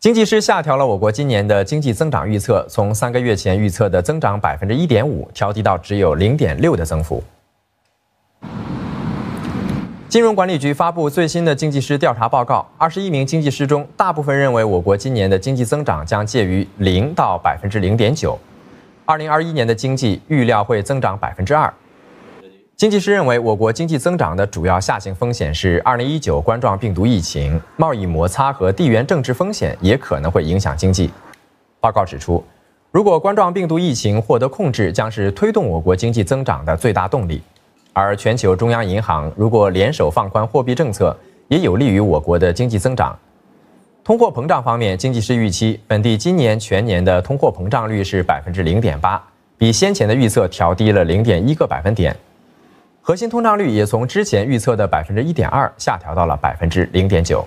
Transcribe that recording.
经济师下调了我国今年的经济增长预测，从三个月前预测的增长百分之一点五，调低到只有零点六的增幅。金融管理局发布最新的经济师调查报告，二十一名经济师中，大部分认为我国今年的经济增长将介于零到百分之零点九，二零二一年的经济预料会增长百分之二。经济师认为，我国经济增长的主要下行风险是二零一九冠状病毒疫情、贸易摩擦和地缘政治风险，也可能会影响经济。报告指出，如果冠状病毒疫情获得控制，将是推动我国经济增长的最大动力。而全球中央银行如果联手放宽货币政策，也有利于我国的经济增长。通货膨胀方面，经济师预期，本地今年全年的通货膨胀率是百分之零点八，比先前的预测调低了零点一个百分点。核心通胀率也从之前预测的百分之一点二下调到了百分之零点九。